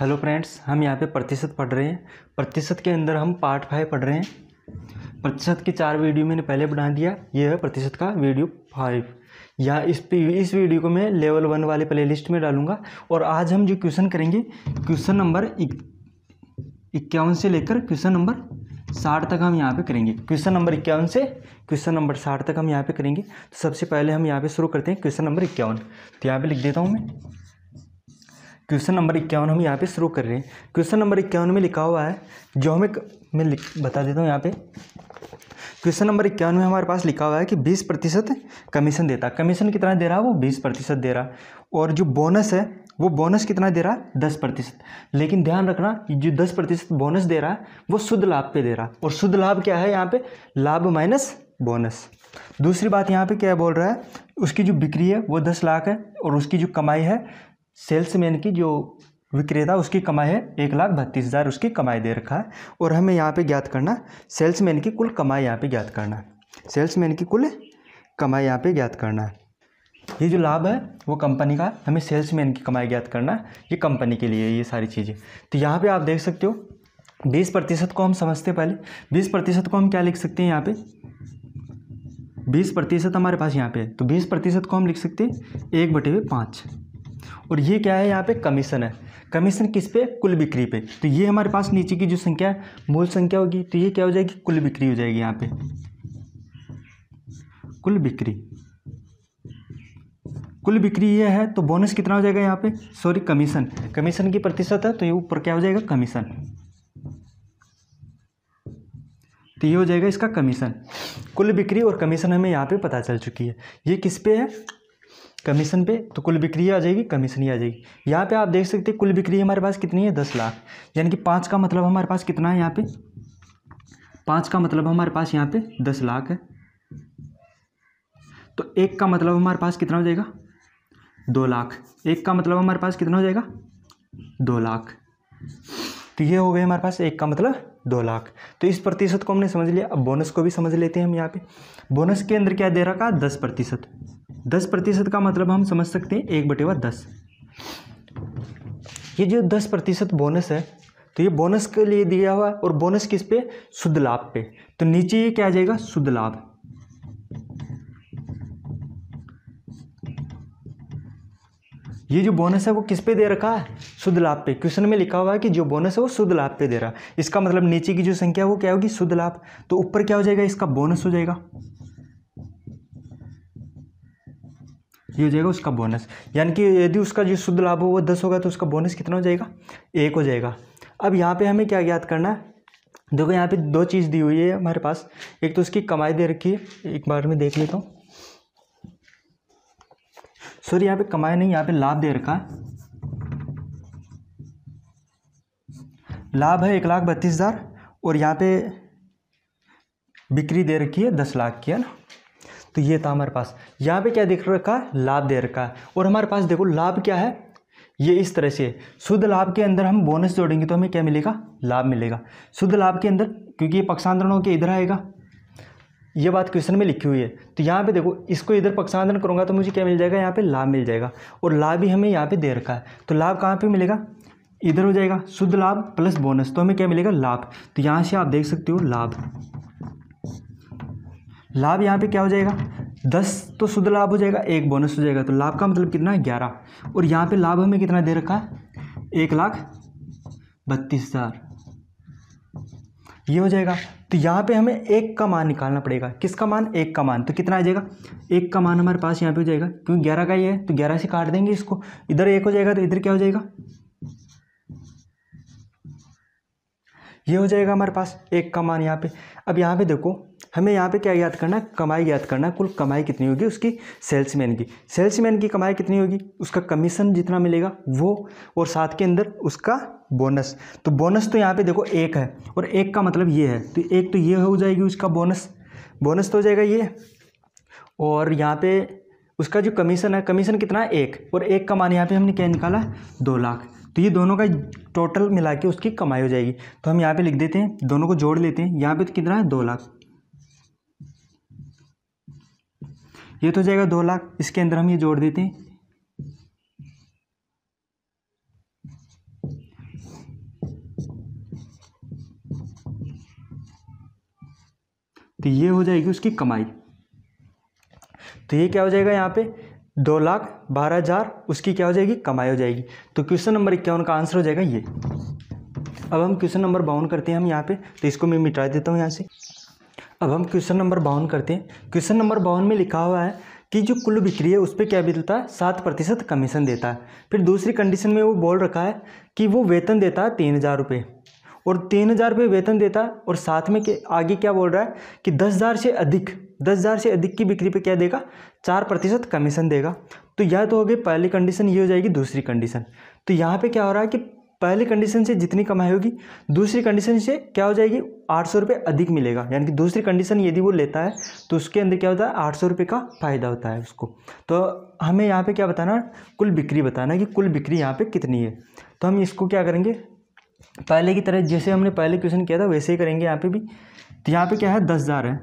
hello friends हम यहाँ पे प्रतिशत पढ़ रहे हैं प्रतिशत के अंदर हम पार्ट फाइव पढ़ रहे हैं प्रतिशत की चार वीडियो मैंने पहले बना दिया ये है प्रतिशत का वीडियो फाइव या इस पे इस वीडियो को मैं लेवल वन वाले प्लेलिस्ट में डालूंगा और आज हम जो क्वेश्चन करेंगे क्वेश्चन नंबर इक्यावन से लेकर क्वेश्चन नंबर साठ तक हम यहाँ पे करेंगे क्वेश्चन नंबर इक्यावन से क्वेश्चन नंबर साठ तक हम यहाँ पे करेंगे तो सबसे पहले हम यहाँ पे शुरू करते हैं क्वेश्चन नंबर इक्यावन तो यहाँ पे लिख देता हूँ मैं क्वेश्चन नंबर इक्यावन हम यहाँ पे शुरू कर रहे हैं क्वेश्चन नंबर इक्यावन में लिखा हुआ है जो हमें मैं बता देता हूँ यहाँ पे क्वेश्चन नंबर इक्यावन में हमारे पास लिखा हुआ है कि बीस प्रतिशत कमीशन देता कमीशन कितना दे रहा है वो बीस प्रतिशत दे रहा और जो बोनस है वो बोनस कितना दे रहा है दस प्रतिशत लेकिन ध्यान रखना जो दस प्रतिशत बोनस दे रहा है वो शुद्ध लाभ पे दे रहा है और शुद्ध लाभ क्या है यहाँ पे लाभ माइनस बोनस दूसरी बात यहाँ पे क्या बोल रहा है उसकी जो बिक्री है वो दस लाख है और उसकी जो कमाई है सेल्समैन की जो विक्रेता उसकी कमाई है एक लाख बत्तीस हज़ार उसकी कमाई दे रखा है और हमें यहाँ पे ज्ञात करना सेल्समैन की कुल कमाई यहाँ पे ज्ञात करना है सेल्समैन की कुल कमाई यहाँ पे ज्ञात करना है ये जो लाभ है वो कंपनी का हमें सेल्समैन की कमाई ज्ञात करना है ये कंपनी के लिए ये सारी चीज़ें तो यहाँ पर आप देख सकते हो बीस प्रतिशत को हम समझते पहले बीस प्रतिशत को हम क्या लिख सकते हैं यहाँ पे बीस प्रतिशत हमारे पास यहाँ पे है तो बीस प्रतिशत को हम लिख सकते हैं एक बटे हुए पाँच और ये क्या है यहाँ पे कमीशन है कमीशन किस पे कुल बिक्री पे तो ये हमारे पास नीचे की जो संख्या है मूल संख्या होगी तो ये क्या हो जाएगी कुल बिक्री हो जाएगी यहाँ पे कुल बिक्री कुल बिक्री ये है तो बोनस कितना हो जाएगा यहाँ पे सॉरी कमीशन कमीशन की प्रतिशत है तो ये ऊपर क्या हो जाएगा कमीशन तो ये हो जाएगा इसका कमीशन कुल बिक्री और कमीशन हमें यहाँ पे पता चल चुकी है ये किस पे है कमीशन पे तो कुल बिक्री आ जाएगी कमीशन ही आ जाएगी यहाँ पे आप देख सकते हैं कुल बिक्री हमारे पास कितनी है दस लाख यानी कि पाँच का मतलब हमारे पास कितना है यहाँ पे पाँच का मतलब हमारे पास यहाँ पे दस लाख है तो एक का मतलब हमारे पास कितना हो जाएगा दो लाख एक का मतलब हमारे पास कितना हो जाएगा दो लाख तो ये हो गए हमारे पास एक का मतलब दो लाख तो इस प्रतिशत को हमने समझ लिया अब बोनस को भी समझ लेते हैं हम यहाँ पे बोनस के अंदर क्या दे रखा दस प्रतिशत दस प्रतिशत का मतलब हम समझ सकते हैं एक बटेवा दस ये जो दस प्रतिशत बोनस है तो ये बोनस के लिए दिया हुआ और बोनस किस पे शुद्ध लाभ पे तो नीचे ये क्या आ जाएगा शुद्ध लाभ ये जो बोनस है वो किस पे दे रखा है शुद्ध लाभ पे क्वेश्चन में लिखा हुआ है कि जो बोनस है वो शुद्ध लाभ पे दे रहा है इसका मतलब नीचे की जो संख्या है वो क्या होगी शुद्ध लाभ तो ऊपर क्या हो जाएगा इसका बोनस हो जाएगा ये हो जाएगा उसका बोनस यानी कि यदि उसका जो शुद्ध लाभ हो वो दस होगा तो उसका बोनस कितना हो जाएगा एक हो जाएगा अब यहाँ पे हमें क्या याद करना है देखो यहाँ पे दो चीज़ दी हुई है हमारे पास एक तो उसकी कमाई दे रखी है एक बार में देख लेता हूँ सॉरी यहाँ पे कमाई नहीं यहाँ पे लाभ दे रखा है लाभ है एक लाख बत्तीस हज़ार और यहाँ पे बिक्री दे रखी है दस लाख की है ना तो ये था हमारे पास यहाँ पे क्या देख रखा है लाभ दे रखा है और हमारे पास देखो लाभ क्या है ये इस तरह से शुद्ध लाभ के अंदर हम बोनस जोड़ेंगे तो हमें क्या मिलेगा लाभ मिलेगा शुद्ध लाभ के अंदर क्योंकि ये पक्षांतरण होकर इधर आएगा ये बात क्वेश्चन में लिखी हुई है तो यहाँ पे देखो इसको इधर पक्षांतरण करूँगा तो मुझे क्या मिल जाएगा यहाँ पे लाभ मिल जाएगा और लाभ भी हमें यहाँ पे दे रखा है तो लाभ कहाँ पे मिलेगा इधर हो जाएगा शुद्ध लाभ प्लस बोनस तो हमें क्या मिलेगा लाभ तो यहाँ से आप देख सकते हो लाभ लाभ यहाँ पे क्या हो जाएगा दस तो शुद्ध लाभ हो जाएगा एक बोनस हो जाएगा तो लाभ का मतलब कितना है ग्यारह और यहाँ पे लाभ हमें कितना दे रखा है एक लाख बत्तीस हज़ार ये हो जाएगा तो यहाँ पे हमें एक का मान निकालना पड़ेगा किसका मान एक का मान तो कितना आ जाएगा एक का मान हमारे पास यहाँ पे हो जाएगा क्योंकि ग्यारह का ही है तो ग्यारह से काट देंगे इसको इधर एक हो जाएगा तो इधर क्या हो जाएगा ये हो जाएगा हमारे पास एक का मान यहाँ पे अब यहाँ पे देखो हमें यहाँ पे क्या याद करना है कमाई याद करना है कुल कमाई कितनी होगी उसकी सेल्समैन की सेल्समैन की कमाई कितनी होगी उसका कमीशन जितना मिलेगा वो और साथ के अंदर उसका बोनस तो बोनस तो यहाँ पे देखो एक है और एक का मतलब ये है तो एक तो ये हो जाएगी उसका बोनस बोनस तो हो जाएगा ये और यहाँ पे उसका जो कमीशन है कमीशन कितना है एक और एक का मान यहाँ पे हमने क्या निकाला दो लाख तो ये दोनों का टोटल मिला के उसकी कमाई हो जाएगी तो हम यहाँ पे लिख देते हैं दोनों को जोड़ लेते हैं यहाँ पे तो कितना है दो लाख ये तो जाएगा दो लाख इसके अंदर हम ये जोड़ देते हैं तो ये हो जाएगी उसकी कमाई तो ये क्या हो जाएगा यहाँ पे दो लाख बारह हजार उसकी क्या हो जाएगी कमाई हो जाएगी तो क्वेश्चन नंबर इक्यावन का आंसर हो जाएगा ये अब हम क्वेश्चन नंबर बावन करते हैं हम यहाँ पे तो इसको मैं मिटा देता हूँ यहाँ से अब हम क्वेश्चन नंबर बावन करते हैं क्वेश्चन नंबर बावन में लिखा हुआ है कि जो कुल बिक्री है उस पर क्या बिलता है सात प्रतिशत कमीशन देता है फिर दूसरी कंडीशन में वो बोल रखा है कि वो वेतन देता है तीन हज़ार रुपये और तीन हज़ार रुपये वेतन देता है और साथ में के आगे क्या बोल रहा है कि दस हज़ार से अधिक दस हज़ार से अधिक की बिक्री पे क्या देगा चार प्रतिशत कमीशन देगा तो यह तो हो गई पहली कंडीशन ये हो जाएगी दूसरी कंडीशन तो यहाँ पे क्या हो रहा है कि पहली कंडीशन से जितनी कमाई होगी दूसरी कंडीशन से क्या हो जाएगी आठ सौ रुपये अधिक मिलेगा यानी कि दूसरी कंडीशन यदि वो लेता है तो उसके अंदर क्या होता है आठ सौ रुपये का फ़ायदा होता है उसको तो हमें यहाँ पे क्या बताना कुल बिक्री बताना कि कुल बिक्री यहाँ पे कितनी है तो हम इसको क्या करेंगे पहले की तरह जैसे हमने पहले क्वेश्चन किया था वैसे ही करेंगे यहाँ पर भी तो यहाँ पर क्या है दस हज़ार है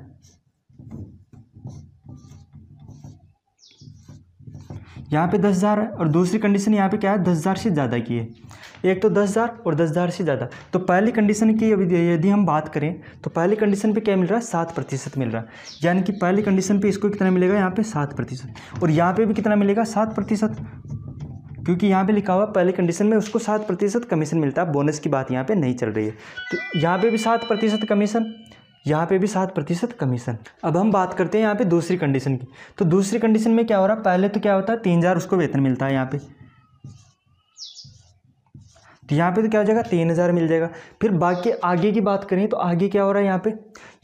यहाँ पे दस हज़ार है और दूसरी कंडीशन यहाँ पे क्या है दस हज़ार से ज़्यादा की है एक तो दस हज़ार और दस हज़ार से ज़्यादा तो पहली कंडीशन की यदि हम बात करें तो पहली कंडीशन पे क्या मिल रहा है सात प्रतिशत मिल रहा है यानी कि पहली कंडीशन पे इसको कितना मिलेगा यहाँ पे सात प्रतिशत और यहाँ पे भी कितना मिलेगा सात प्रतिशत क्योंकि यहाँ पे लिखा हुआ पहले कंडीशन में उसको सात प्रतिशत कमीशन मिलता है बोनस की बात यहाँ पे नहीं चल रही है तो यहाँ पे भी सात प्रतिशत कमीशन यहाँ पे भी सात प्रतिशत कमीशन अब हम बात करते हैं यहाँ पे दूसरी कंडीशन की तो दूसरी कंडीशन में क्या हो रहा है पहले तो क्या होता है तीन हज़ार उसको वेतन मिलता है यहाँ पे तो यहाँ पे तो क्या हो जाएगा तीन हज़ार मिल जाएगा फिर बाकी आगे की बात करें तो आगे क्या हो रहा है यहाँ पे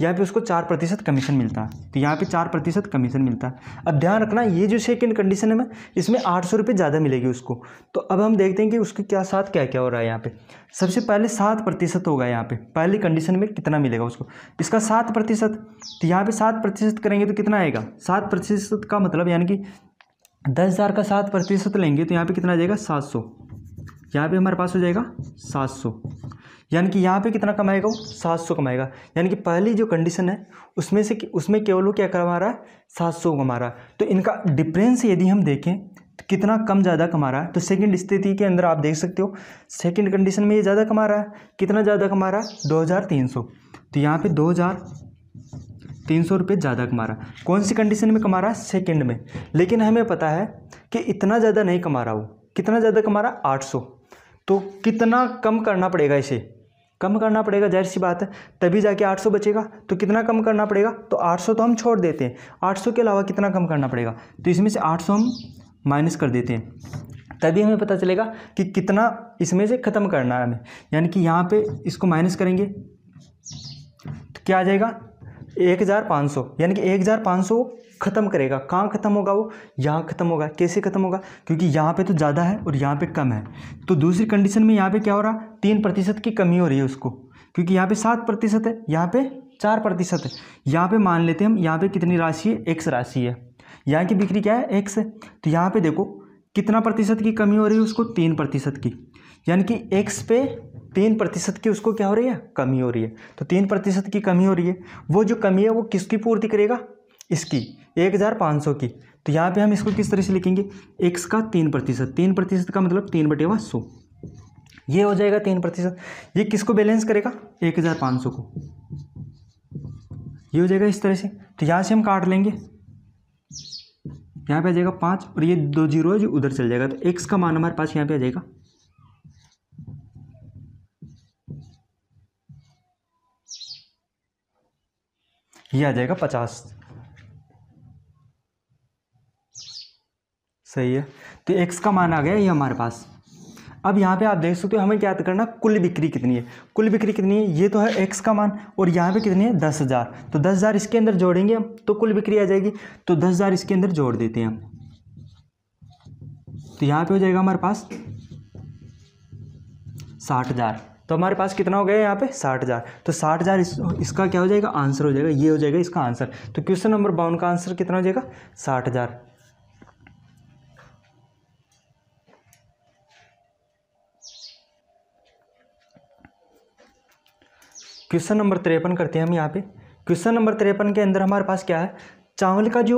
यहाँ पे उसको चार प्रतिशत कमीशन मिलता है तो यहाँ पे चार प्रतिशत कमीशन मिलता है अब ध्यान रखना ये जो सेकंड कंडीशन है इसमें आठ सौ रुपये ज़्यादा मिलेगी उसको तो अब हम देखते हैं कि उसके क्या साथ क्या क्या हो रहा है यहाँ पर सबसे पहले सात प्रतिशत होगा यहाँ पर पहली कंडीशन में कितना मिलेगा उसको इसका सात प्रतिशत तो यहाँ पर सात प्रतिशत करेंगे तो कितना आएगा सात प्रतिशत का मतलब यानी कि दस हज़ार का सात प्रतिशत लेंगे तो यहाँ पर कितना आ जाएगा सात सौ यहाँ पे हमारे पास हो जाएगा 700 यानी कि यहाँ पे कितना कमाएगा वो सौ कमाएगा यानी कि पहली जो कंडीशन है उसमें से उसमें केवल वो क्या कमा रहा है सात सौ कमा रहा है तो इनका डिफरेंस यदि हम देखें तो कितना कम ज़्यादा कमा रहा है तो सेकंड स्थिति के अंदर आप देख सकते हो सेकंड कंडीशन में ये ज़्यादा कमा रहा है कितना ज़्यादा कमा रहा है दो हज़ार तीन सौ तो यहाँ पर दो हज़ार तीन सौ रुपये ज़्यादा कमा रहा है कौन सी कंडीशन में कमा रहा है सेकेंड में लेकिन हमें पता है कि इतना ज़्यादा नहीं कमा रहा वो कितना ज़्यादा कमा रहा है आठ सौ तो कितना कम करना पड़ेगा इसे कम करना पड़ेगा जाहिर सी बात है तभी जाके 800 बचेगा तो कितना कम करना पड़ेगा तो 800 तो हम छोड़ देते हैं 800 के अलावा कितना कम करना पड़ेगा तो इसमें से 800 हम माइनस कर देते हैं तभी हमें पता चलेगा कि कितना इसमें से ख़त्म करना है हमें यानी कि यहाँ पे इसको माइनस करेंगे तो क्या आ जाएगा एक हज़ार पाँच सौ यानी कि एक हज़ार पाँच सौ ख़त्म करेगा कहाँ ख़त्म होगा वो यहाँ ख़त्म होगा कैसे ख़त्म होगा क्योंकि यहाँ पे तो ज़्यादा है और यहाँ पे कम है तो दूसरी कंडीशन में यहाँ पे क्या हो रहा तीन प्रतिशत की कमी हो रही है उसको क्योंकि यहाँ पे सात प्रतिशत है यहाँ पे चार प्रतिशत है यहाँ पे मान लेते हैं हम यहाँ पे कितनी राशि है एक्स राशि है यहाँ की बिक्री क्या है एक्स है तो यहाँ पर देखो कितना प्रतिशत की कमी हो रही है उसको तीन प्रतिशत की यानी कि एक्स पे तीन प्रतिशत की उसको क्या हो रही है कमी हो रही है तो तीन प्रतिशत की कमी हो रही है वो जो कमी है वो किसकी पूर्ति करेगा इसकी एक हज़ार पाँच सौ की तो यहाँ पे हम इसको किस तरह से लिखेंगे एक्स का तीन प्रतिशत तीन प्रतिशत का मतलब तीन बटेवा सौ ये हो जाएगा तीन प्रतिशत ये किसको बैलेंस करेगा एक हज़ार पाँच सौ को ये हो जाएगा इस तरह से तो यहाँ से हम काट लेंगे यहाँ पे आ जाएगा पाँच और ये दो जीरो है जो उधर चल जाएगा तो एक्स का मान हमारे पास यहाँ पे आ जाएगा ये आ जाएगा पचास सही है तो एक्स का मान आ गया ये हमारे पास अब यहाँ पे आप देख सकते हो हमें क्या करना कुल बिक्री कितनी है कुल बिक्री कितनी है ये तो है एक्स का मान और यहाँ पे कितनी है दस हज़ार तो दस हज़ार इसके अंदर जोड़ेंगे हम तो कुल बिक्री आ जाएगी तो दस हज़ार इसके अंदर जोड़ देते हैं हम तो यहाँ पे हो जाएगा हमारे पास साठ हज़ार तो हमारे पास कितना हो गया यहाँ पे साठ हज़ार तो साठ हज़ार इस, इसका क्या हो जाएगा आंसर हो जाएगा ये हो जाएगा इसका आंसर तो क्वेश्चन नंबर बावन का आंसर कितना हो जाएगा साठ हज़ार क्वेश्चन नंबर तिरपन करते हैं हम यहाँ पे क्वेश्चन नंबर तिरपन के अंदर हमारे पास क्या है चावल का जो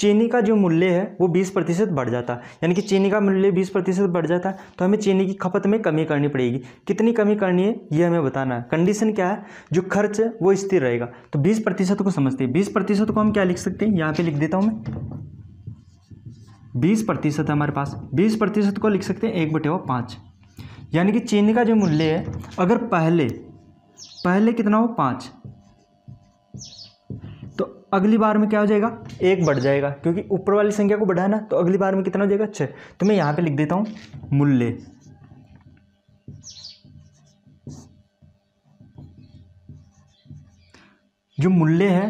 चीनी का जो मूल्य है वो बीस प्रतिशत बढ़ जाता है यानी कि चीनी का मूल्य बीस प्रतिशत बढ़ जाता है तो हमें चीनी की खपत में कमी करनी पड़ेगी कितनी कमी करनी है ये हमें बताना है कंडीशन क्या है जो खर्च है वो स्थिर रहेगा तो बीस प्रतिशत को समझते हैं बीस प्रतिशत को हम क्या लिख सकते हैं यहाँ पे लिख देता हूँ मैं बीस प्रतिशत हमारे पास बीस प्रतिशत को लिख सकते हैं एक बटे वो पाँच यानी कि चीनी का जो मूल्य है अगर पहले पहले कितना हो पाँच तो अगली बार में क्या हो जाएगा एक बढ़ जाएगा क्योंकि ऊपर वाली संख्या को बढ़ाना तो अगली बार में कितना हो जाएगा छः तो मैं यहाँ पे लिख देता हूँ मूल्य जो मूल्य है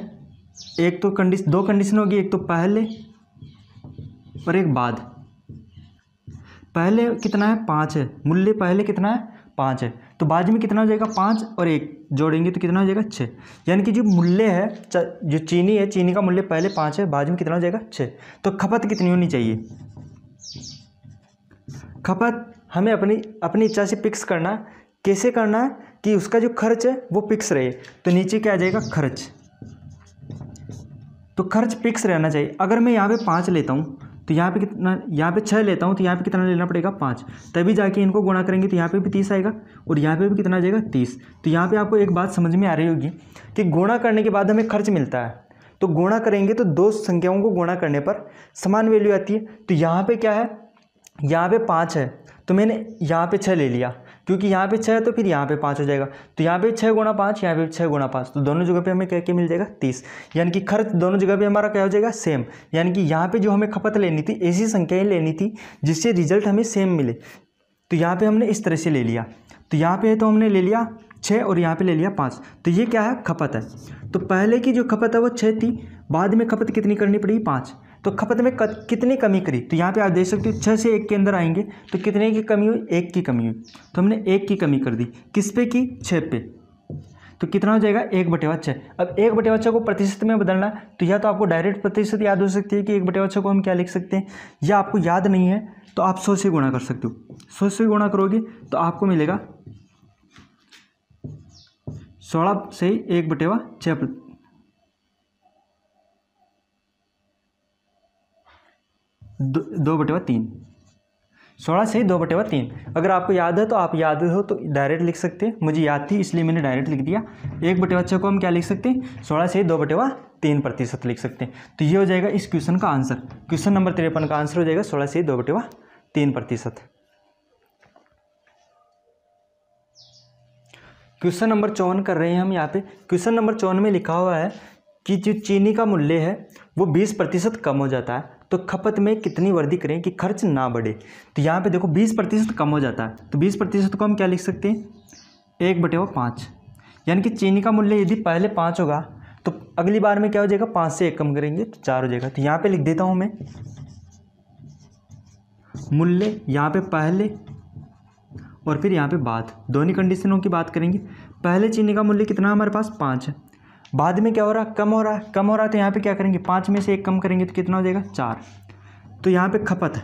एक तो कंडीशन दो कंडीशन होगी एक तो पहले और एक बाद पहले कितना है पाँच है मूल्य पहले कितना है पाँच है तो बाजू में कितना हो जाएगा पाँच और एक जोड़ेंगे तो कितना हो जाएगा छः यानी कि जो मूल्य है जो चीनी है चीनी का मूल्य पहले पाँच है बाजू में कितना हो जाएगा छः तो खपत कितनी होनी चाहिए खपत हमें अपनी अपनी इच्छा से फिक्स करना कैसे करना है कि उसका जो खर्च है वो फिक्स रहे तो नीचे क्या आ जाएगा खर्च तो खर्च फिक्स रहना चाहिए अगर मैं यहाँ पे पाँच लेता हूँ तो यहाँ पे कितना यहाँ पे छः लेता हूँ तो यहाँ पे कितना लेना पड़ेगा पाँच तभी जाके इनको गुणा करेंगे तो यहाँ पे भी तीस आएगा और यहाँ पे भी कितना आ जाएगा तीस तो यहाँ पे आपको एक बात समझ में आ रही होगी कि गुणा करने के बाद हमें खर्च मिलता है तो गुणा करेंगे तो दो संख्याओं को गुणा करने पर समान वैल्यू आती है तो यहाँ पर क्या है यहाँ पर पाँच है तो मैंने यहाँ पर छः ले लिया क्योंकि यहाँ पे छः है तो फिर यहाँ पे पाँच हो जाएगा तो यहाँ पे छः गुणा पाँच यहाँ पे छः गुणा पाँच तो दोनों जगह पे हमें क्या क्या मिल जाएगा तीस यानी कि खर्च दोनों जगह पे हमारा क्या हो जाएगा सेम यानी कि यहाँ पे जो हमें खपत लेनी थी ऐसी संख्याएँ लेनी थी जिससे रिजल्ट हमें सेम मिले तो यहाँ पर हमने इस तरह से ले लिया तो यहाँ पर है तो हमने ले लिया छः और यहाँ पर ले लिया पाँच तो ये क्या है खपत है तो पहले की जो खपत है वो छः थी बाद में खपत कितनी करनी पड़ी पाँच तो खपत में कत, कितनी कमी करी तो यहाँ पे आप देख सकते हो छः से एक के अंदर आएंगे तो कितने की कमी हुई एक की कमी हुई तो हमने एक की कमी कर दी किस पे की छः पे तो कितना हो जाएगा एक बटे बच्चा अब एक बटे बच्चा को प्रतिशत में बदलना तो या तो आपको डायरेक्ट प्रतिशत याद हो सकती है कि एक बटे बच्चा को हम क्या लिख सकते हैं या आपको याद नहीं है तो आप सौ से गुणा कर सकते हो सौ से गुणा करोगे तो आपको मिलेगा सोलह से एक बटेवा छः दो दो बटेवा तीन सोलह से दो बटेवा तीन अगर आपको याद है तो आप याद हो तो डायरेक्ट लिख सकते हैं मुझे याद थी इसलिए मैंने डायरेक्ट लिख दिया एक बटेवा छः को हम क्या लिख सकते हैं सोलह से दो बटेवा तीन प्रतिशत लिख सकते हैं तो ये हो जाएगा इस क्वेश्चन का आंसर क्वेश्चन नंबर तिरपन का आंसर हो जाएगा सोलह से दो बटेवा तीन प्रतिशत क्वेश्चन नंबर चौवन कर रहे हैं हम यहाँ पे क्वेश्चन नंबर चौवन में लिखा हुआ है कि जो चीनी का मूल्य है वो बीस प्रतिशत कम हो जाता है तो खपत में कितनी वृद्धि करें कि खर्च ना बढ़े तो यहाँ पे देखो 20 प्रतिशत कम हो जाता है तो 20 प्रतिशत को हम क्या लिख सकते हैं एक बटे वो पाँच यानी कि चीनी का मूल्य यदि पहले पाँच होगा तो अगली बार में क्या हो जाएगा पाँच से एक कम करेंगे तो चार हो जाएगा तो यहाँ पर लिख देता हूँ मैं मूल्य यहाँ पर पहले और फिर यहाँ पे बात दोनों कंडीशनों की बात करेंगे पहले चीनी का मूल्य कितना हमारे पास पाँच है बाद में क्या हो रहा कम हो रहा है कम हो रहा तो यहाँ पे क्या करेंगे पाँच में से एक कम करेंगे तो कितना हो जाएगा चार तो यहाँ पे खपत है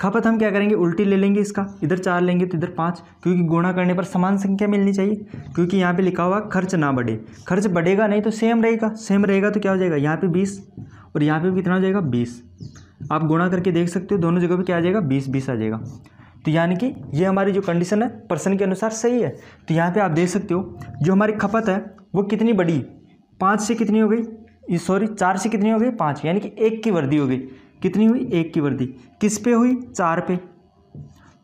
खपत हम क्या करेंगे उल्टी ले लेंगे इसका इधर चार लेंगे तो इधर पाँच क्योंकि गुणा करने पर समान संख्या मिलनी चाहिए क्योंकि यहाँ पे लिखा हुआ खर्च ना बढ़े खर्च बढ़ेगा नहीं तो सेम रहेगा सेम रहेगा तो क्या हो जाएगा यहाँ पे बीस और यहाँ पे कितना हो जाएगा बीस आप गुणा करके देख सकते हो दोनों जगह पे क्या आ जाएगा बीस बीस आ जाएगा तो यानी कि ये हमारी जो कंडीशन है पर्सन के अनुसार सही है तो यहाँ पे आप देख सकते हो जो हमारी खपत है वो कितनी बड़ी पाँच से कितनी हो गई सॉरी चार से कितनी हो गई पाँच यानी कि एक की वृद्धि हो गई कितनी हुई एक की वृद्धि किस पे हुई चार पे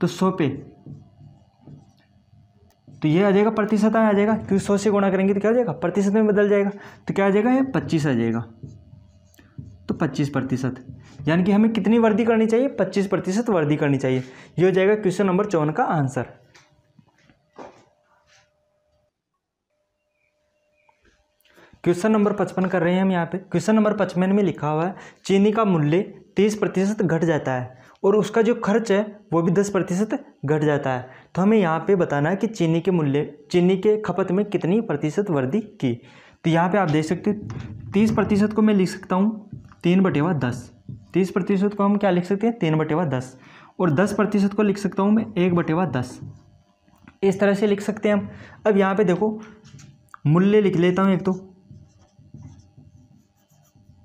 तो सौ पे तो ये आ जाएगा प्रतिशत आ जाएगा क्योंकि सौ से गुणा करेंगे तो क्या हो जाएगा प्रतिशत में बदल जाएगा तो क्या आ जाएगा ये पच्चीस आ जाएगा तो पच्चीस प्रतिशत यानी कि हमें कितनी वर्दी करनी चाहिए पच्चीस प्रतिशत वर्दी करनी चाहिए ये हो जाएगा क्वेश्चन नंबर चौवन का आंसर क्वेश्चन नंबर पचपन कर रहे हैं हम यहाँ पे क्वेश्चन नंबर पचपन में लिखा हुआ है चीनी का मूल्य तीस प्रतिशत घट जाता है और उसका जो खर्च है वो भी दस प्रतिशत घट जाता है तो हमें यहाँ पे बताना है कि चीनी के मूल्य चीनी के खपत में कितनी प्रतिशत वृद्धि की तो यहाँ पे आप देख सकते हो तीस प्रतिशत को मैं लिख सकता हूँ तीन बटेवा दस तीस प्रतिशत को हम क्या लिख सकते हैं तीन बटेवा दस और दस प्रतिशत को लिख सकता हूँ मैं एक बटेवा दस इस तरह से लिख सकते हैं हम अब यहाँ पे देखो मूल्य लिख लेता हूँ एक तो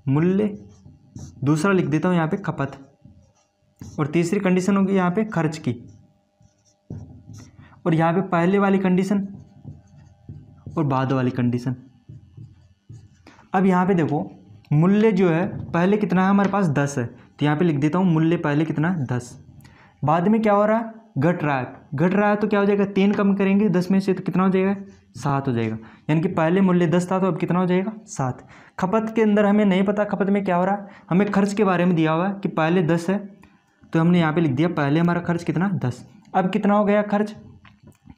मूल्य दूसरा लिख देता हूँ यहाँ पे खपत और तीसरी कंडीशन होगी यहाँ पे खर्च की और यहाँ पे पहले वाली कंडीशन और बाद वाली कंडीशन अब यहाँ पे देखो मूल्य जो है पहले कितना है हमारे पास दस है तो यहाँ पे लिख देता हूँ मूल्य पहले कितना दस बाद में क्या हो रहा है घट रहा है घट रहा है तो क्या हो जाएगा तीन कम करेंगे दस में से तो कितना हो जाएगा सात हो जाएगा यानी कि पहले मूल्य दस था तो अब कितना हो जाएगा सात खपत के अंदर हमें नहीं पता खपत में क्या हो रहा है हमें खर्च के बारे में दिया हुआ है कि पहले दस है तो हमने यहाँ पर लिख दिया पहले हमारा खर्च कितना दस अब कितना हो गया खर्च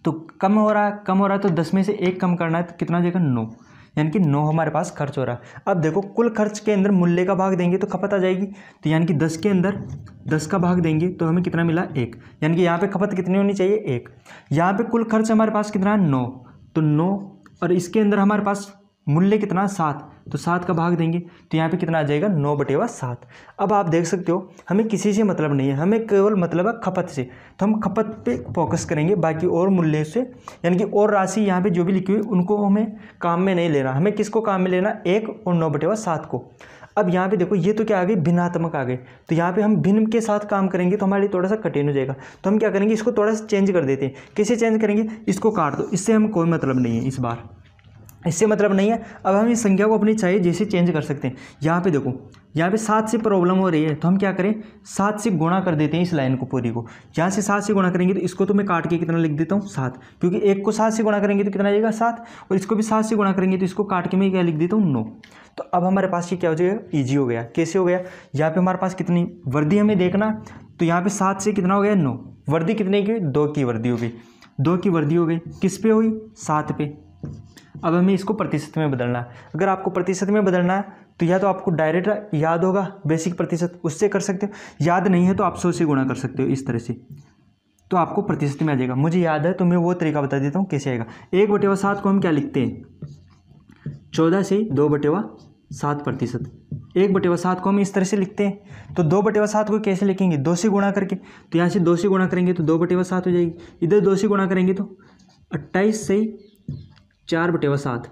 तो कम हो रहा है कम हो रहा है तो दस में से एक कम करना है तो कितना हो जाएगा नौ यानी कि नौ हमारे पास खर्च हो रहा है अब देखो कुल खर्च के अंदर मूल्य का भाग देंगे तो खपत आ जाएगी तो यानी कि दस के अंदर दस का भाग देंगे तो हमें कितना मिला एक यानी कि यहाँ पर खपत कितनी होनी चाहिए एक यहाँ पर कुल खर्च हमारे पास कितना है नौ तो नौ और इसके अंदर हमारे पास मूल्य कितना सात तो सात का भाग देंगे तो यहाँ पे कितना आ जाएगा नौ बटेवा सात अब आप देख सकते हो हमें किसी से मतलब नहीं है हमें केवल मतलब है खपत से तो हम खपत पे फोकस करेंगे बाकी और मूल्य से यानी कि और राशि यहाँ पे जो भी लिखी हुई उनको हमें काम में नहीं लेना हमें किसको काम में लेना एक और नौ बटेवा सात को अब यहाँ पे देखो ये तो क्या आ गई भिन्नात्मक आ गए तो यहाँ पे हम भिन्न के साथ काम करेंगे तो हमारे लिए थोड़ा सा कठिन हो जाएगा तो हम क्या करेंगे इसको थोड़ा सा चेंज कर देते हैं कैसे चेंज करेंगे इसको काट दो इससे हम कोई मतलब नहीं है इस बार इससे मतलब नहीं है अब हम इस संख्या को अपनी चाहिए जैसे चेंज कर सकते हैं यहाँ पे देखो यहाँ पे सात से प्रॉब्लम हो रही है तो हम क्या करें सात से गुणा कर देते हैं इस लाइन को पूरी को यहाँ से सात से गुणा करेंगे तो इसको तो मैं काट के कितना लिख देता हूँ सात क्योंकि एक को सात से गुणा करेंगे तो कितना आएगा सात और इसको भी सात से गुणा करेंगे तो इसको काट के मैं क्या लिख देता हूँ नौ तो अब हमारे पास ये क्या हो जाएगा ईजी हो गया कैसे हो गया यहाँ पर हमारे पास कितनी वर्दी हमें देखना तो यहाँ पर सात से कितना हो गया नौ वर्दी कितने की दो की वर्दी हो गई दो की वर्दी हो गई किस पे हुई सात पे अब हमें इसको प्रतिशत में बदलना है अगर आपको प्रतिशत में बदलना है तो या तो आपको डायरेक्ट याद होगा बेसिक प्रतिशत उससे कर सकते हो याद नहीं है तो आप सौ से गुणा कर सकते हो इस तरह से तो आपको प्रतिशत में आ जाएगा मुझे याद है तो मैं वो तरीका बता देता हूँ कैसे आएगा एक बटेवा सात को हम क्या लिखते हैं चौदह से दो बटेवा सात प्रतिशत एक बटेवा सात को हम इस तरह से लिखते हैं तो दो बटेवा सात को कैसे लिखेंगे दो से गुणा करके तो यहाँ से दो से गुणा करेंगे तो दो बटेवा सात हो जाएगी इधर दो से गुणा करेंगे तो अट्ठाईस से चार बटेवा सात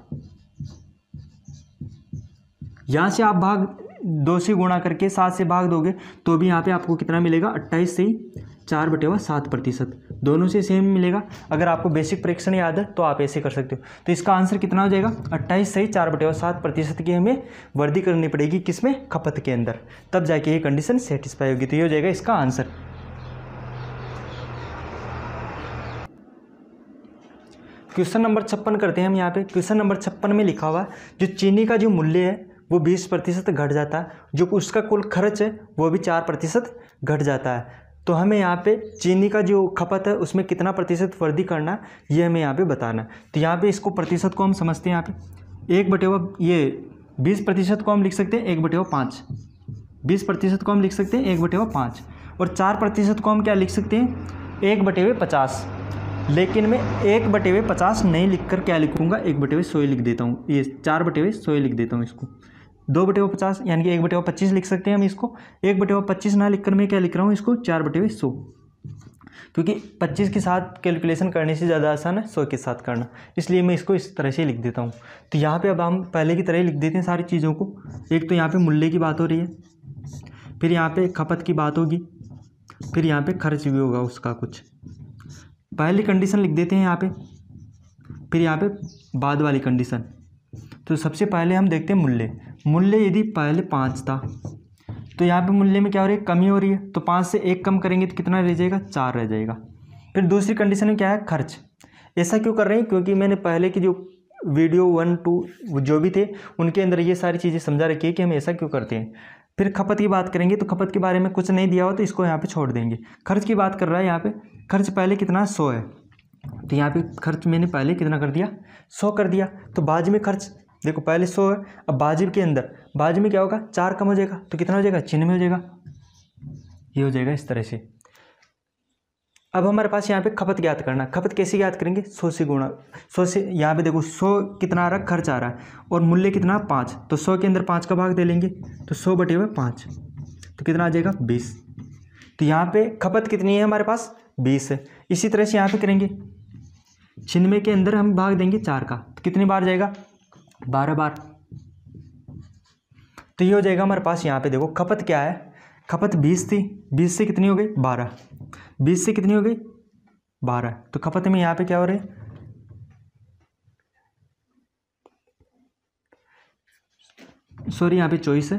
यहाँ से आप भाग दो से गुणा करके सात से भाग दोगे तो भी यहाँ पे आपको कितना मिलेगा अट्ठाईस से ही चार बटेवा सात प्रतिशत दोनों से सेम मिलेगा अगर आपको बेसिक परीक्षण याद है तो आप ऐसे कर सकते हो तो इसका आंसर कितना हो जाएगा अट्ठाईस से ही चार बटेवा सात प्रतिशत की हमें वृद्धि करनी पड़ेगी किसमें खपत के अंदर तब जाके ये कंडीशन सेटिस्फाई होगी तो ये हो जाएगा इसका आंसर क्वेश्चन नंबर छप्पन करते हैं हम यहाँ पे क्वेश्चन नंबर छप्पन में लिखा हुआ जो चीनी का जो मूल्य है वो बीस प्रतिशत घट जाता है जो उसका कुल खर्च है वो भी चार प्रतिशत घट जाता है तो हमें यहाँ पे चीनी का जो खपत है उसमें कितना प्रतिशत वृद्धि करना ये हमें यहाँ पे बताना तो यहाँ पे इसको प्रतिशत को हम समझते हैं यहाँ पे एक बटे हुआ ये बीस प्रतिशत को हम लिख सकते हैं एक बटे हुआ पाँच बीस प्रतिशत को हम लिख सकते हैं एक बटे हुआ पाँच और चार प्रतिशत को हम क्या लिख सकते हैं एक बटे हुए पचास लेकिन मैं एक बटे हुए पचास नहीं लिख कर क्या लिखूँगा एक बटे हुए सोए लिख देता हूँ ये चार बटे हुए सोए लिख देता हूँ इसको दो बटे हुए पचास यानी कि एक बटे हुआ पच्चीस लिख सकते हैं हम इसको एक बटे हुआ पच्चीस ना लिख कर मैं क्या लिख रहा हूँ इसको चार बटे हुए सो क्योंकि पच्चीस के साथ कैलकुलेशन करने से ज़्यादा आसान है सौ के साथ करना इसलिए मैं इसको इस तरह से लिख देता हूँ तो यहाँ पर अब हम पहले की तरह ही लिख देते हैं सारी चीज़ों को एक तो यहाँ पर मूल्य की बात हो रही है फिर यहाँ पर खपत की बात होगी फिर यहाँ पर खर्च भी होगा उसका कुछ पहली कंडीशन लिख देते हैं यहाँ पे फिर यहाँ पे बाद वाली कंडीशन तो सबसे पहले हम देखते हैं मूल्य मूल्य यदि पहले पाँच था तो यहाँ पे मूल्य में क्या हो रही है कमी हो रही है तो पाँच से एक कम करेंगे तो कितना रह जाएगा चार रह जाएगा फिर दूसरी कंडीशन में क्या है खर्च ऐसा क्यों कर रहे हैं क्योंकि मैंने पहले की जो वीडियो वन टू जो भी थे उनके अंदर ये सारी चीज़ें समझा रखी है कि हम ऐसा क्यों करते हैं फिर खपत की बात करेंगे तो खपत के बारे में कुछ नहीं दिया हो तो इसको यहाँ पे छोड़ देंगे खर्च की बात कर रहा है यहाँ पे खर्च पहले कितना सौ है तो यहाँ पे खर्च मैंने पहले कितना कर दिया सौ कर दिया तो बाज में खर्च देखो पहले सौ है अब बाजिब के अंदर बाज में क्या होगा चार कम हो जाएगा तो कितना हो जाएगा चिन्ह में हो जाएगा ये हो जाएगा इस तरह से अब हमारे पास यहाँ पे खपत ज्ञात करना खपत कैसे ज्ञात करेंगे सौ से गुणा सौ से यहाँ पे देखो सौ कितना आ रहा है खर्च आ रहा है और मूल्य कितना पाँच तो सौ के अंदर पाँच का भाग दे लेंगे तो सौ बटे हुए पाँच तो कितना आ जाएगा बीस तो यहाँ पे खपत कितनी है हमारे पास बीस इसी तरह से यहाँ पे करेंगे छिन्नवे के अंदर हम भाग देंगे चार का तो कितनी बार जाएगा बारह बार तो ये हो जाएगा हमारे पास यहाँ पे देखो खपत क्या है खपत बीस थी बीस से कितनी हो गई बारह बीस से कितनी हो गई बारह तो खपत में यहाँ पे क्या हो रहा है सॉरी यहाँ पे चॉइस है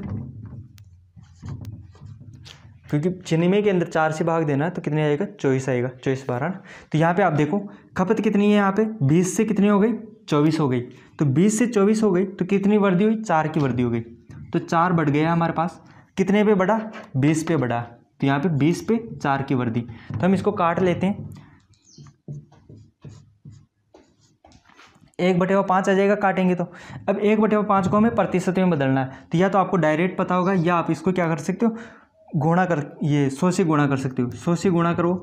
क्योंकि चिन्हमे के अंदर चार से भाग देना है तो कितने आएगा चौबीस आएगा चौबीस बारह तो यहाँ पे आप देखो खपत कितनी है यहाँ पे बीस से कितनी हो गई चौबीस हो गई तो बीस से चौबीस हो गई तो कितनी वृद्धि हुई चार की वृद्धि हो गई तो चार बढ़ गया हमारे पास कितने पे बढ़ा बीस पे बढ़ा तो यहाँ पे बीस पे चार की वृद्धि तो हम इसको काट लेते हैं एक बटे हुआ पाँच आ जाएगा काटेंगे तो अब एक बटे हुआ पाँच को हमें प्रतिशत में बदलना है तो या तो आपको डायरेक्ट पता होगा या आप इसको क्या कर सकते हो गुणा कर ये सौ से गुणा कर सकते हो सौ से गुणा करो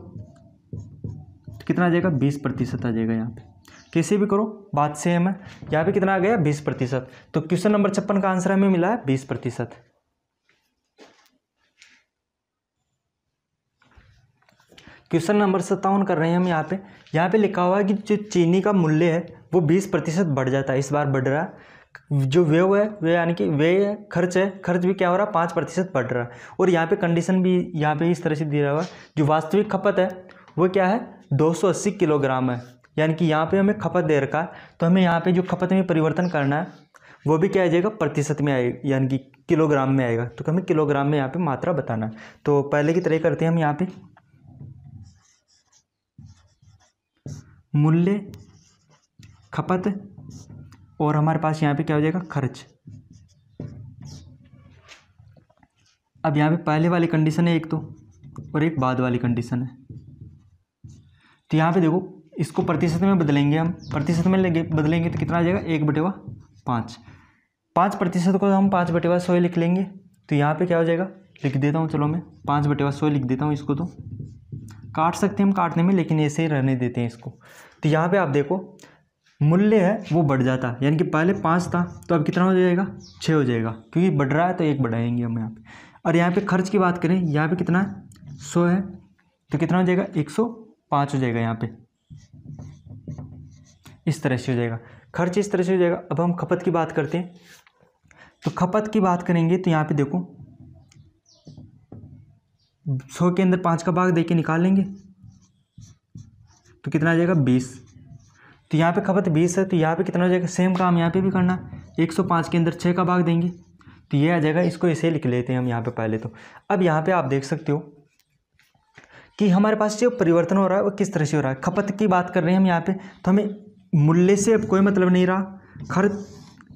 तो कितना आ जाएगा बीस प्रतिशत आ जाएगा यहाँ पे कैसे भी करो बात सेम है यहाँ पे कितना आ गया बीस प्रतिशत तो क्वेश्चन नंबर छप्पन का आंसर हमें मिला है बीस प्रतिशत क्वेश्चन नंबर सत्तावन कर रहे हैं हम यहाँ पे यहाँ पे लिखा हुआ है कि जो चीनी का मूल्य है वो बीस प्रतिशत बढ़ जाता है इस बार बढ़ रहा है जो व्यव है वे यानी कि वे है खर्च है खर्च भी क्या हो रहा है पाँच प्रतिशत बढ़ रहा है और यहाँ पे कंडीशन भी यहाँ पे इस तरह से दिया हुआ है जो वास्तविक खपत है वो क्या है 280 किलोग्राम है यानी कि यहाँ पे हमें खपत दे रखा है तो हमें यहाँ पे जो खपत में परिवर्तन करना है वो भी क्या आ जाएगा प्रतिशत में आएगा यानी कि किलोग्राम में आएगा तो हमें किलोग्राम में यहाँ पर मात्रा बताना है तो पहले की तरह करते हैं हम यहाँ पर मूल्य खपत और हमारे पास यहाँ पे क्या हो जाएगा खर्च अब यहाँ पे पहले वाली कंडीशन है एक तो और एक बाद वाली कंडीशन है तो यहाँ पे देखो इसको प्रतिशत में बदलेंगे हम प्रतिशत में लेंगे बदलेंगे तो कितना आ जाएगा एक बटेवा पाँच पाँच प्रतिशत को हम पाँच बटेवा सौ लिख लेंगे तो यहाँ पे क्या हो जाएगा लिख देता हूँ चलो मैं पाँच बटेवा सौ लिख देता हूँ इसको तो काट सकते हैं हम काटने में लेकिन ऐसे ही रहने देते हैं इसको तो यहाँ पे आप देखो मूल्य है वो बढ़ जाता है यानी कि पहले पाँच था तो अब कितना हो जाएगा छः हो जाएगा क्योंकि बढ़ रहा है तो एक बढ़ाएंगे हम यहाँ पे और यहाँ पे खर्च की बात करें यहाँ पे कितना है सौ है तो कितना हो जाएगा एक सौ पाँच हो जाएगा यहाँ पे इस तरह से हो जाएगा खर्च इस तरह से हो जाएगा अब हम खपत की बात करते हैं तो खपत की बात करेंगे तो यहाँ पर देखो सौ के अंदर पाँच का भाग दे के निकाल लेंगे तो कितना आ जाएगा बीस तो यहाँ पे खपत बीस है तो यहाँ पे कितना हो जाएगा सेम काम यहाँ पे भी करना एक सौ पाँच के अंदर छः का भाग देंगे तो ये आ जाएगा इसको ऐसे लिख लेते हैं हम यहाँ पे पहले तो अब यहाँ पे आप देख सकते हो कि हमारे पास जो परिवर्तन हो रहा है वो किस तरह से हो रहा है खपत की बात कर रहे हैं हम यहाँ पर तो हमें मूल्य से अब कोई मतलब नहीं रहा खर्च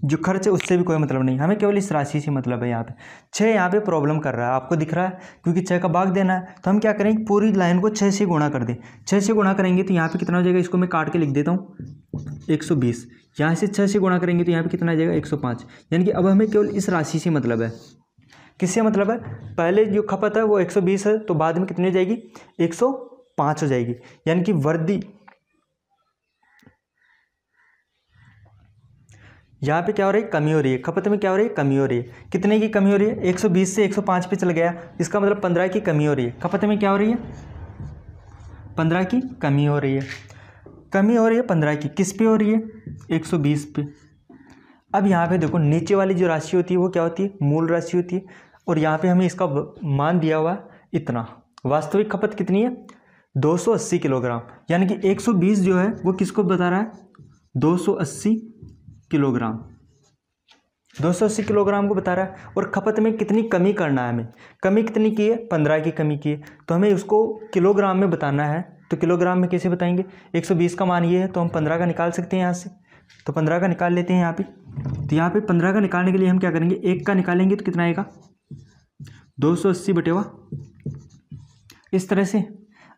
जो खर्च है उससे भी कोई मतलब नहीं हमें केवल इस राशि से मतलब है यहाँ पे छः यहाँ पे प्रॉब्लम कर रहा है आपको दिख रहा है क्योंकि छः का भाग देना है तो हम क्या करेंगे पूरी लाइन को छः से गुणा कर दें छः से गुणा करेंगे तो यहाँ पे कितना हो जाएगा इसको मैं काट के लिख देता हूँ एक सौ बीस यहाँ से छः से गुणा करेंगे तो यहाँ पर कितना आ जाएगा एक सौ पाँच यानी कि अब हमें केवल इस राशि से मतलब है किससे मतलब है पहले जो खपत है वो एक सौ बीस है तो बाद में कितनी हो जाएगी एक सौ पाँच हो जाएगी यानी कि वर्दी यहाँ पे क्या हो रही है कमी हो रही है खपत में क्या हो रही है कमी हो रही है कितने की कमी हो रही है 120 से 105 पे चल गया इसका मतलब 15 की कमी हो रही है खपत में क्या हो रही है 15 की कमी हो रही है कमी हो रही है 15 की किस पे हो रही है 120 पे अब यहाँ पे देखो नीचे वाली जो राशि होती है वो क्या होती है मूल राशि होती है और यहाँ पर हमें इसका मान दिया हुआ इतना वास्तविक खपत कितनी है 280 किलोग्राम यानी कि 120 जो है वो किसको बता रहा है 280 किलोग्राम 280 किलोग्राम को बता रहा है और खपत में कितनी कमी करना है हमें कमी कितनी की है पंद्रह की कमी की है तो हमें उसको किलोग्राम में बताना है तो किलोग्राम में कैसे बताएंगे 120 का मान ये है तो हम 15 का निकाल सकते हैं यहाँ से तो 15 का निकाल लेते हैं यहाँ पे तो यहाँ पे 15 का निकालने के लिए हम क्या करेंगे एक का निकालेंगे तो कितना आएगा दो सौ अस्सी बटेवा इस तरह से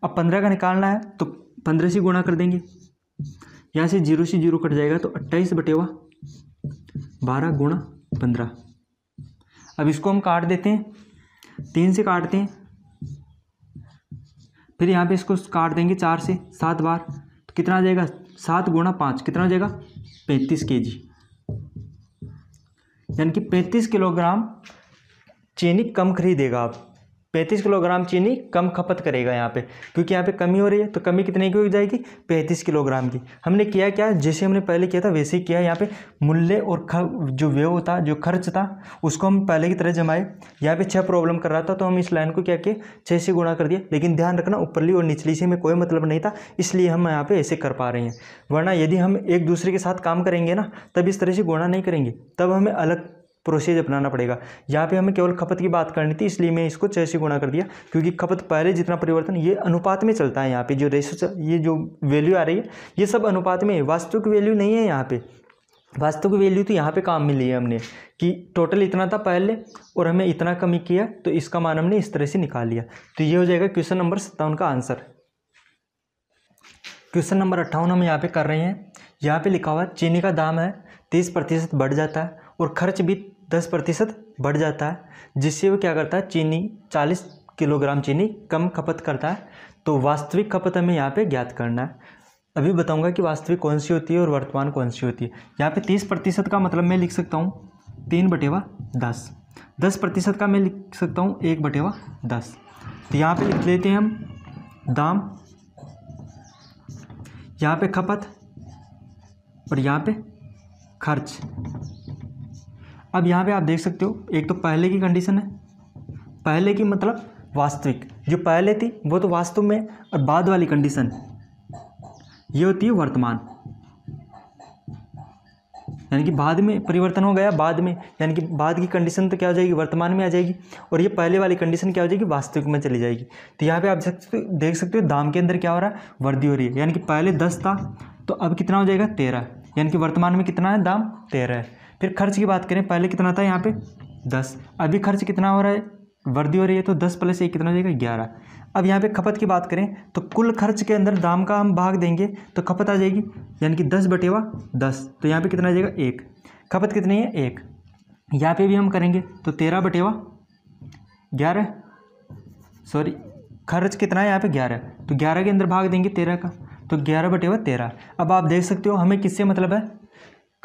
अब 15 का निकालना है तो 15 से गुणा कर देंगे यहाँ से जीरो से जीरो कट जाएगा तो अट्ठाईस बटे हुआ बारह गुणा पंद्रह अब इसको हम काट देते हैं तीन से काटते हैं फिर यहाँ पे इसको काट देंगे चार से सात बार तो कितना आ जाएगा सात गुणा पाँच कितना हो जाएगा पैंतीस के जी यानी कि पैंतीस किलोग्राम चीनी कम खरीदेगा आप पैंतीस किलोग्राम चीनी कम खपत करेगा यहाँ पे क्योंकि यहाँ पे कमी हो रही है तो कमी कितने की हो जाएगी पैंतीस किलोग्राम की हमने किया क्या जैसे हमने पहले किया था वैसे ही किया यहाँ पे मूल्य और ख जो व्यव था जो खर्च था उसको हम पहले की तरह जमाए यहाँ पे छः प्रॉब्लम कर रहा था तो हम इस लाइन को क्या किए छः से गुणा कर दिया लेकिन ध्यान रखना ऊपरली और निचली से हमें कोई मतलब नहीं था इसलिए हम यहाँ पर ऐसे कर पा रहे हैं वरना यदि हम एक दूसरे के साथ काम करेंगे ना तब इस तरह से गुणा नहीं करेंगे तब हमें अलग प्रोसेस अपनाना पड़ेगा यहाँ पे हमें केवल खपत की बात करनी थी इसलिए मैं इसको छः से गुणा कर दिया क्योंकि खपत पहले जितना परिवर्तन ये अनुपात में चलता है यहाँ पे जो रेशो ये जो वैल्यू आ रही है ये सब अनुपात में है वास्तविक वैल्यू नहीं है यहाँ पे वास्तविक वैल्यू तो यहाँ पे काम में ली है हमने कि टोटल इतना था पहले और हमें इतना कमी किया तो इसका मान हमने इस तरह से निकाल लिया तो ये हो जाएगा क्वेश्चन नंबर सत्तावन का आंसर क्वेश्चन नंबर अट्ठावन हम यहाँ पे कर रहे हैं यहाँ पे लिखा हुआ चीनी का दाम है तीस प्रतिशत बढ़ जाता है और खर्च भी दस प्रतिशत बढ़ जाता है जिससे वो क्या करता है चीनी चालीस किलोग्राम चीनी कम खपत करता है तो वास्तविक खपत हमें यहाँ पे ज्ञात करना है अभी बताऊँगा कि वास्तविक कौन सी होती है और वर्तमान कौन सी होती है यहाँ पे तीस प्रतिशत का मतलब मैं लिख सकता हूँ तीन बटेवा दस दस प्रतिशत का मैं लिख सकता हूँ एक बटेवा दस तो यहाँ पर लिख लेते हैं हम दाम यहाँ पर खपत और यहाँ पे खर्च अब यहाँ पे आप देख सकते हो एक तो पहले की कंडीशन है पहले की मतलब वास्तविक जो पहले थी वो तो वास्तव में और बाद वाली कंडीशन ये होती है वर्तमान यानी कि बाद में परिवर्तन हो गया बाद में यानी कि बाद की कंडीशन तो क्या हो जाएगी वर्तमान में आ जाएगी और ये पहले वाली कंडीशन क्या हो जाएगी वास्तविक में चली जाएगी तो यहाँ पे आप सकते देख सकते हो दाम के अंदर क्या हो रहा है वृद्धि हो रही है यानी कि पहले दस था तो अब कितना हो जाएगा तेरह यानी कि वर्तमान में कितना है दाम तेरह है फिर खर्च की बात करें पहले कितना था यहाँ पे दस अभी खर्च कितना हो रहा है वर्दी हो रही है तो दस प्लस एक कितना हो जाएगा ग्यारह अब यहाँ पे खपत की बात करें तो कुल खर्च के अंदर दाम का हम भाग देंगे तो खपत आ जाएगी यानी कि दस बटेवा दस तो यहाँ पे कितना आ जाएगा एक खपत कितनी है एक यहाँ पे भी हम करेंगे तो तेरह बटेवा ग्यारह सॉरी खर्च कितना है यहाँ पे ग्यारह तो ग्यारह के अंदर भाग देंगे तेरह का तो ग्यारह बटेवा तेरह अब आप देख सकते हो हमें किससे मतलब है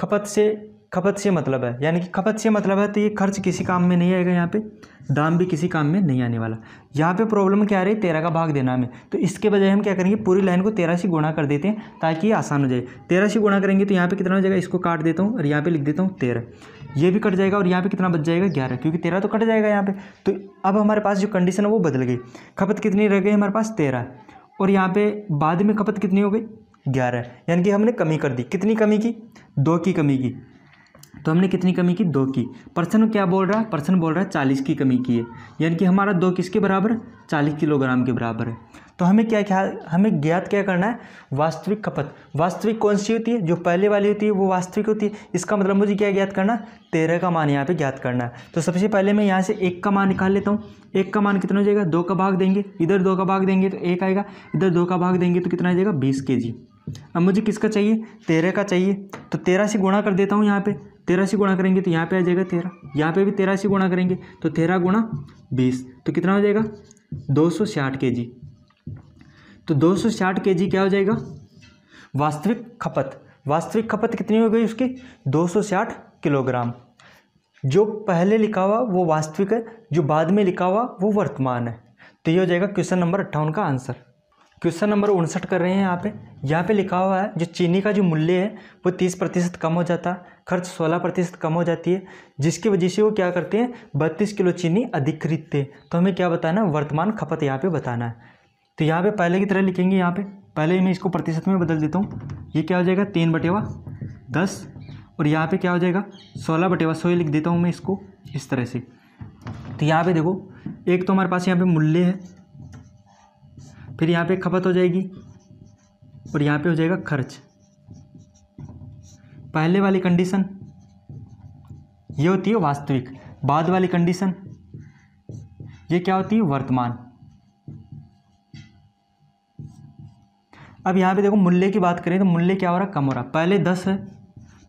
खपत से खपत से मतलब है यानी कि खपत से मतलब है तो ये खर्च किसी काम में नहीं आएगा यहाँ पे दाम भी किसी काम में नहीं आने वाला यहाँ पे प्रॉब्लम क्या आ रही है तेरह का भाग देना हमें तो इसके बजाय हम क्या करेंगे पूरी लाइन को तेरह से गुणा कर देते हैं ताकि ये आसान हो जाए तेरह से गुणा करेंगे तो यहाँ पे कितना हो जाएगा इसको काट देता हूँ और यहाँ पे लिख देता हूँ तेरह ये भी कट जाएगा और यहाँ पे कितना बच जाएगा ग्यारह क्योंकि तेरह तो कट जाएगा यहाँ पे तो अब हमारे पास जो कंडीशन है वो बदल गई खपत कितनी रह गई हमारे पास तेरह और यहाँ पे बाद में खपत कितनी हो गई ग्यारह यानी कि हमने कमी कर दी कितनी कमी की दो की कमी की तो हमने कितनी कमी की दो की पर्सन क्या बोल रहा है पर्सन बोल रहा है चालीस की कमी की है यानी कि हमारा दो किसके बराबर चालीस किलोग्राम के बराबर है तो हमें क्या ख्याल हमें ज्ञात क्या करना है वास्तविक खपत वास्तविक कौन सी होती है जो पहले वाली होती है वो वास्तविक होती है इसका मतलब मुझे क्या ज्ञात करना तेरह का मान यहाँ पे ज्ञात करना है तो सबसे पहले मैं यहाँ से एक का मान निकाल लेता हूँ एक का मान कितना हो जाएगा दो का भाग देंगे इधर दो का भाग देंगे तो एक आएगा इधर दो का भाग देंगे तो कितना आ जाएगा बीस के जी अब मुझे किसका चाहिए तेरह का चाहिए तो तेरह से गुणा कर देता हूँ यहाँ पे तेरह से गुणा करेंगे तो यहाँ पे आ जाएगा तेरह यहाँ पे भी तेरह से गुणा करेंगे तो तेरह गुणा बीस तो कितना हो जाएगा दो सौ साठ के जी तो दो सौ साठ के जी क्या हो जाएगा वास्तविक खपत वास्तविक खपत कितनी हो गई उसकी दो सौ साठ किलोग्राम जो पहले लिखा हुआ वो वास्तविक है जो बाद में लिखा हुआ वो वर्तमान है तो ये हो जाएगा क्वेश्चन नंबर अट्ठावन का आंसर क्वेश्चन नंबर उनसठ कर रहे हैं यहाँ पे यहाँ पे लिखा हुआ है जो चीनी का जो मूल्य है वो तीस प्रतिशत कम हो जाता है खर्च सोलह प्रतिशत कम हो जाती है जिसकी वजह से वो क्या करते हैं बत्तीस किलो चीनी अधिक खरीदते तो हमें क्या बताना है वर्तमान खपत यहाँ पे बताना है तो यहाँ पे पहले की तरह लिखेंगे यहाँ पे पहले ही मैं इसको प्रतिशत में बदल देता हूँ ये क्या हो जाएगा तीन बटेवा दस और यहाँ पर क्या हो जाएगा सोलह बटेवा सौ लिख देता हूँ मैं इसको इस तरह से तो यहाँ पर देखो एक तो हमारे पास यहाँ पर मूल्य है फिर यहाँ पे खपत हो जाएगी और यहाँ पे हो जाएगा खर्च पहले वाली कंडीशन ये होती है वास्तविक बाद वाली कंडीशन ये क्या होती है वर्तमान अब यहाँ पे देखो मूल्य की बात करें तो मूल्य क्या हो रहा कम हो रहा पहले दस है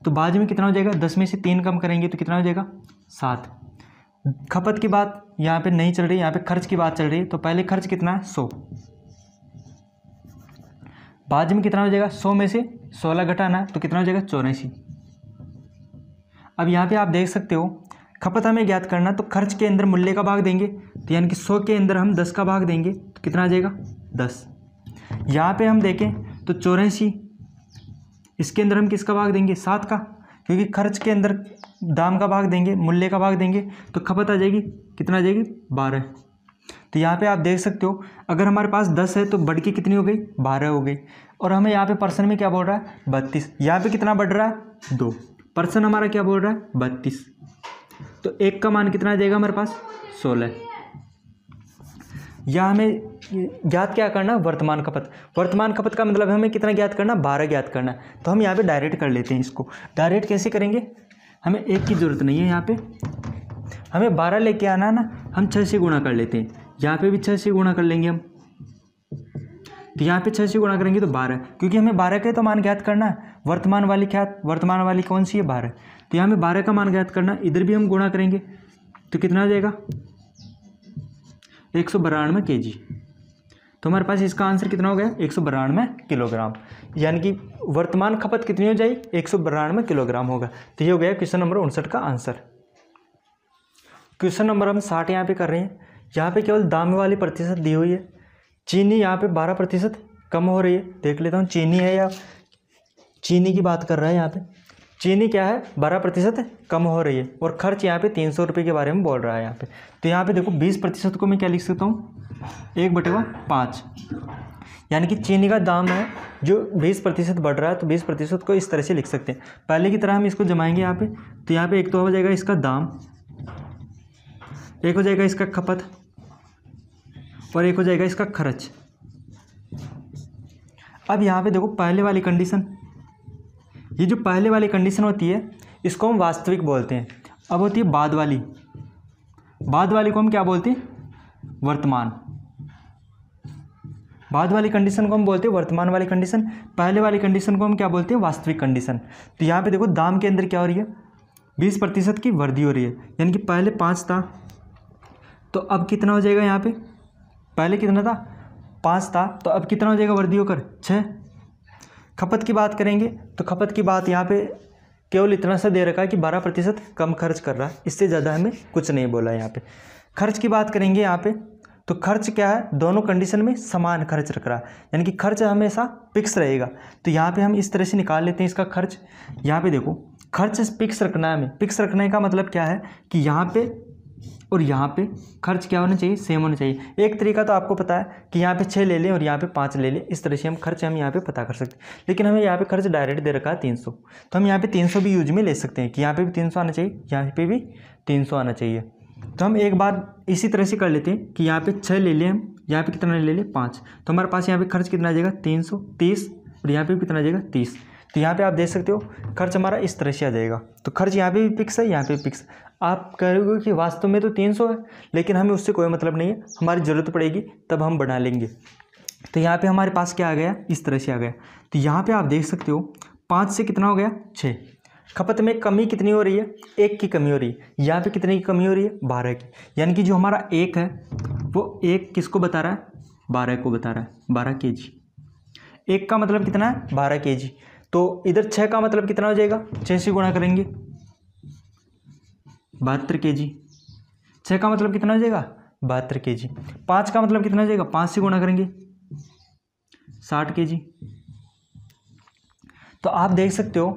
तो बाद में कितना हो जाएगा दस में से तीन कम करेंगे तो कितना हो जाएगा सात खपत की बात यहाँ पे नहीं चल रही यहाँ पे खर्च की बात चल रही है तो पहले खर्च कितना है सौ पाँच में कितना हो जाएगा सौ में से सोलह घटाना तो कितना हो जाएगा चौरासी अब यहाँ पे आप देख सकते हो खपत हमें ज्ञात करना तो खर्च के अंदर मूल्य का भाग देंगे तो यानी कि सौ के अंदर हम दस का भाग देंगे तो कितना आ जाएगा दस यहाँ पे हम देखें तो चौरासी इसके अंदर हम किसका भाग देंगे सात का क्योंकि खर्च के अंदर दाम का भाग देंगे मूल्य का भाग देंगे तो खपत आ जाएगी कितना आ जाएगी बारह तो यहाँ पे आप देख सकते हो अगर हमारे पास दस है तो बढ़ के कितनी हो गई बारह हो गई और हमें यहाँ पे पर्सन में क्या बोल रहा है बत्तीस यहाँ पे कितना बढ़ रहा है दो पर्सन हमारा क्या बोल रहा है बत्तीस तो एक का मान कितना जाएगा हमारे पास सोलह या हमें ज्ञात क्या करना वर्तमान खपत वर्तमान खपत का मतलब हमें कितना ज्ञात करना बारह ज्ञात करना तो हम यहाँ पे डायरेक्ट कर लेते हैं इसको डायरेक्ट कैसे करेंगे हमें एक की ज़रूरत नहीं है यहाँ पे हमें बारह लेके आना है ना हम छः से गुणा कर लेते हैं यहाँ पे भी छः से गुणा कर लेंगे हम तो यहाँ पे छः से गुणा करेंगे तो बारह क्योंकि हमें बारह का तो मान ज्ञात करना है वर्तमान वाली ख्यात वर्तमान वाली कौन सी है बारह तो यहाँ हमें बारह का मान ज्ञात करना इधर भी हम गुणा करेंगे तो कितना आ जाएगा एक सौ बारानवे के जी तो हमारे पास इसका आंसर कितना हो गया एक सौ बारानवे किलोग्राम यानी कि वर्तमान खपत कितनी हो जाएगी एक सौ बारानवे किलोग्राम होगा तो ये हो गया क्वेश्चन नंबर उनसठ का आंसर क्वेश्चन नंबर हम साठ यहाँ पे कर रहे हैं यहाँ पे केवल दाम वाली प्रतिशत दी हुई है चीनी यहाँ पे बारह प्रतिशत कम हो रही है देख लेता हूँ चीनी है या चीनी की बात कर रहा है यहाँ पे चीनी क्या है बारह प्रतिशत कम हो रही है और खर्च यहाँ पे तीन सौ रुपये के बारे में बोल रहा है यहाँ पे तो यहाँ पे देखो बीस प्रतिशत को मैं क्या लिख सकता हूँ एक बटेगा पाँच यानी कि चीनी का दाम है जो बीस प्रतिशत बढ़ रहा है तो बीस प्रतिशत को इस तरह से लिख सकते हैं पहले की तरह हम इसको जमाएंगे यहाँ पे तो यहाँ पे एक तो हो जाएगा इसका दाम एक हो जाएगा इसका खपत और एक हो जाएगा इसका खर्च अब यहाँ पे देखो पहले वाली कंडीशन ये जो पहले वाली कंडीशन होती है इसको हम वास्तविक बोलते हैं अब होती है बाद वाली बाद वाली को हम क्या बोलते हैं वर्तमान बाद वाली कंडीशन को हम बोलते हैं वर्तमान वाली कंडीशन पहले वाली कंडीशन को हम क्या बोलते हैं वास्तविक कंडीशन तो यहाँ पे देखो दाम के अंदर क्या हो रही है बीस प्रतिशत की वृद्धि हो रही है यानी कि पहले पाँच था तो अब कितना हो जाएगा यहाँ पे पहले कितना था पाँच था तो अब कितना हो जाएगा वृद्धि होकर छः खपत की बात करेंगे तो खपत की बात यहाँ पे केवल इतना सा दे रखा है कि बारह प्रतिशत कम खर्च कर रहा है इससे ज़्यादा हमें कुछ नहीं बोला यहाँ पे खर्च की बात करेंगे यहाँ पे तो खर्च क्या है दोनों कंडीशन में समान खर्च रख रहा है यानी कि खर्च हमेशा फिक्स रहेगा तो यहाँ पर हम इस तरह से निकाल लेते हैं इसका खर्च यहाँ पर देखो खर्च फिक्स रखना है हमें फिक्स रखने का मतलब क्या है कि यहाँ पर और यहाँ पे खर्च क्या होना चाहिए सेम होना चाहिए एक तरीका तो आपको पता है कि यहाँ पे छः ले लें और यहाँ पे पाँच ले लें इस तरह से हम खर्च हम यहाँ पे पता कर सकते हैं लेकिन हमें यहाँ पे खर्च डायरेक्ट दे रखा है तीन सौ तो हम यहाँ पे तीन सौ भी यूज में ले सकते हैं कि यहाँ पे भी तीन सौ आना चाहिए यहाँ पे भी तीन सौ आना चाहिए तो हम एक बार इसी तरह से कर लेते हैं कि यहाँ पर छः ले लें हम यहाँ पर कितना ले लें पाँच तो हमारे पास यहाँ पर खर्च कितना आ जाएगा तीन सौ तीस और यहाँ पर भी कितना आ जाएगा तीस तो यहाँ पे आप देख सकते हो खर्च हमारा इस तरह से आ जाएगा तो खर्च यहाँ पे भी फिक्स है यहाँ पे भी फिक्स आप कहोगे कि वास्तव में तो तीन सौ है लेकिन हमें उससे कोई मतलब नहीं है हमारी ज़रूरत पड़ेगी तब हम बना लेंगे तो यहाँ पे हमारे पास क्या आ गया इस तरह से आ गया तो यहाँ पे आप देख सकते हो पाँच से कितना हो गया छः खपत में कमी कितनी हो रही है एक की कमी हो रही है यहाँ पे कितने की कमी हो रही है बारह की यानी कि जो हमारा एक है वो एक किसको बता रहा है बारह को बता रहा है बारह के जी एक का मतलब कितना है बारह के जी तो इधर छः का मतलब कितना हो जाएगा छः से गुणा करेंगे बहत्तर के जी छः का मतलब कितना हो जाएगा बहत्तर के जी पाँच का मतलब कितना हो जाएगा पाँच से गुणा करेंगे साठ के जी तो आप देख सकते हो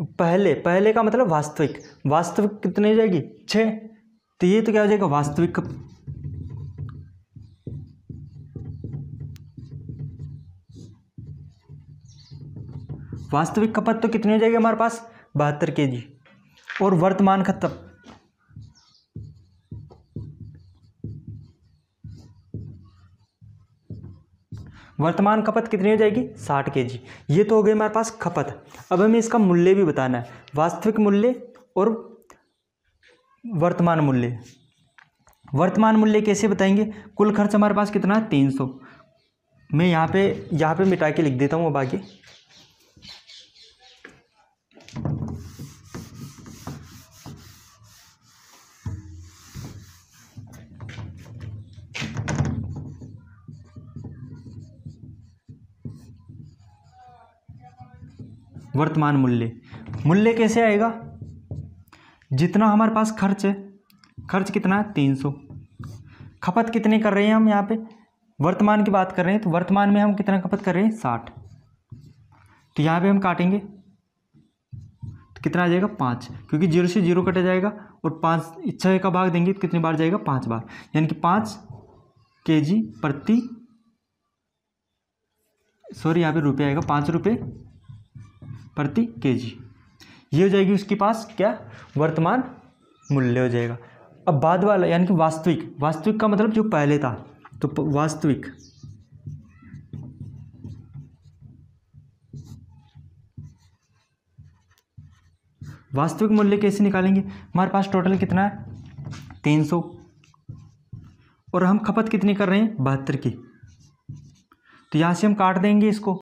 पहले पहले का मतलब वास्तविक वास्तविक कितनी हो जाएगी छः तो ये तो क्या हो जाएगा वास्तविक वास्तविक खपत तो कितनी हो जाएगी हमारे पास बहत्तर के जी और वर्तमान खत्तब वर्तमान खपत कितनी हो जाएगी 60 के जी ये तो हो गई हमारे पास खपत अब हमें इसका मूल्य भी बताना है वास्तविक मूल्य और वर्तमान मूल्य वर्तमान मूल्य कैसे बताएंगे कुल खर्च हमारे पास कितना है तीन सौ मैं यहाँ पे यहाँ पे मिटा के लिख देता हूँ अब आगे वर्तमान मूल्य मूल्य कैसे आएगा जितना हमारे पास खर्च है खर्च कितना है तीन सौ खपत कितनी कर रहे हैं हम यहाँ पे वर्तमान की बात कर रहे हैं तो वर्तमान में हम कितना खपत कर रहे हैं साठ तो यहाँ पे हम काटेंगे तो कितना आ जाएगा पाँच क्योंकि जीरो से जीरो कटा जाएगा और पाँच इच्छा का भाग देंगे तो कितनी बार जाएगा पाँच बार यानी कि पाँच के जी प्रति सॉरी यहाँ पे रुपये आएगा पाँच रुपये प्रति केजी ये हो जाएगी उसके पास क्या वर्तमान मूल्य हो जाएगा अब बाद वाला यानी कि वास्तविक वास्तविक का मतलब जो पहले था तो वास्तविक वास्तविक मूल्य कैसे निकालेंगे हमारे पास टोटल कितना है तीन सौ और हम खपत कितनी कर रहे हैं बहत्तर की तो यहाँ से हम काट देंगे इसको